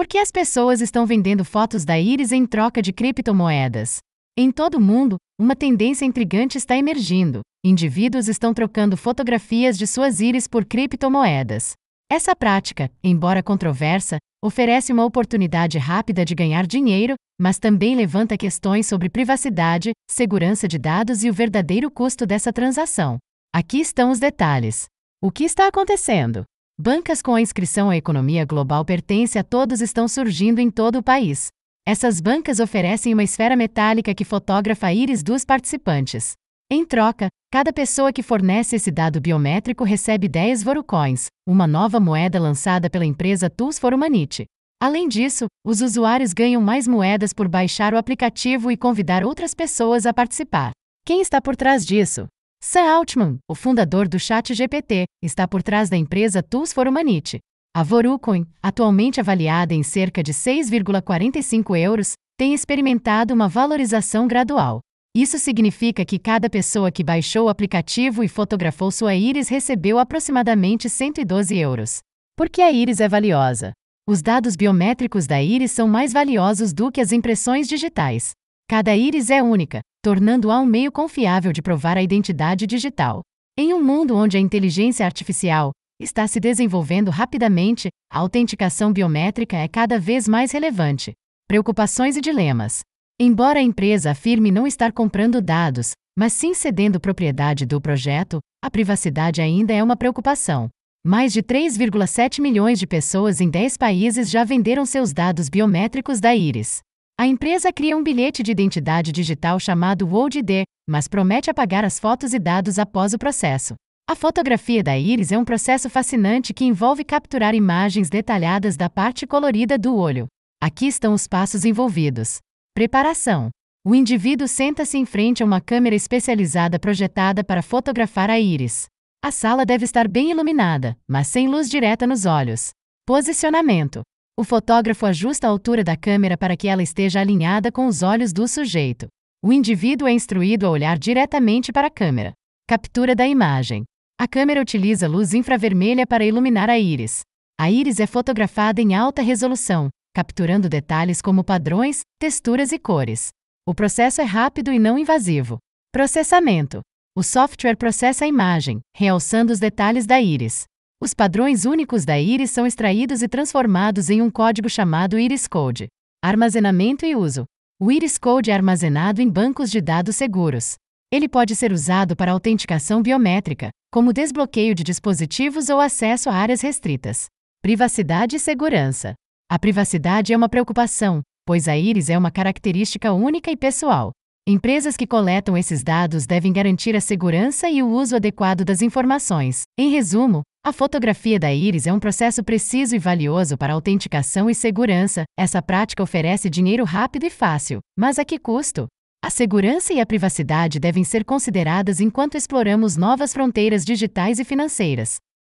Por que as pessoas estão vendendo fotos da íris em troca de criptomoedas? Em todo o mundo, uma tendência intrigante está emergindo. Indivíduos estão trocando fotografias de suas íris por criptomoedas. Essa prática, embora controversa, oferece uma oportunidade rápida de ganhar dinheiro, mas também levanta questões sobre privacidade, segurança de dados e o verdadeiro custo dessa transação. Aqui estão os detalhes. O que está acontecendo? Bancas com a inscrição à economia global pertence a todos estão surgindo em todo o país. Essas bancas oferecem uma esfera metálica que fotografa a íris dos participantes. Em troca, cada pessoa que fornece esse dado biométrico recebe 10 Vorucoins, uma nova moeda lançada pela empresa Tools for Humanity. Além disso, os usuários ganham mais moedas por baixar o aplicativo e convidar outras pessoas a participar. Quem está por trás disso? Sam Altman, o fundador do ChatGPT, está por trás da empresa Tools for Humanity. A Vorucoin, atualmente avaliada em cerca de 6,45 euros, tem experimentado uma valorização gradual. Isso significa que cada pessoa que baixou o aplicativo e fotografou sua íris recebeu aproximadamente 112 euros. Por que a íris é valiosa? Os dados biométricos da íris são mais valiosos do que as impressões digitais. Cada íris é única, tornando-a um meio confiável de provar a identidade digital. Em um mundo onde a inteligência artificial está se desenvolvendo rapidamente, a autenticação biométrica é cada vez mais relevante. Preocupações e dilemas. Embora a empresa afirme não estar comprando dados, mas sim cedendo propriedade do projeto, a privacidade ainda é uma preocupação. Mais de 3,7 milhões de pessoas em 10 países já venderam seus dados biométricos da íris. A empresa cria um bilhete de identidade digital chamado World ID, mas promete apagar as fotos e dados após o processo. A fotografia da íris é um processo fascinante que envolve capturar imagens detalhadas da parte colorida do olho. Aqui estão os passos envolvidos. Preparação. O indivíduo senta-se em frente a uma câmera especializada projetada para fotografar a íris. A sala deve estar bem iluminada, mas sem luz direta nos olhos. Posicionamento. O fotógrafo ajusta a altura da câmera para que ela esteja alinhada com os olhos do sujeito. O indivíduo é instruído a olhar diretamente para a câmera. Captura da imagem. A câmera utiliza luz infravermelha para iluminar a íris. A íris é fotografada em alta resolução, capturando detalhes como padrões, texturas e cores. O processo é rápido e não invasivo. Processamento. O software processa a imagem, realçando os detalhes da íris. Os padrões únicos da Iris são extraídos e transformados em um código chamado Iris Code. Armazenamento e uso. O Iris Code é armazenado em bancos de dados seguros. Ele pode ser usado para autenticação biométrica, como desbloqueio de dispositivos ou acesso a áreas restritas. Privacidade e segurança. A privacidade é uma preocupação, pois a íris é uma característica única e pessoal. Empresas que coletam esses dados devem garantir a segurança e o uso adequado das informações. Em resumo, a fotografia da íris é um processo preciso e valioso para autenticação e segurança. Essa prática oferece dinheiro rápido e fácil, mas a que custo? A segurança e a privacidade devem ser consideradas enquanto exploramos novas fronteiras digitais e financeiras.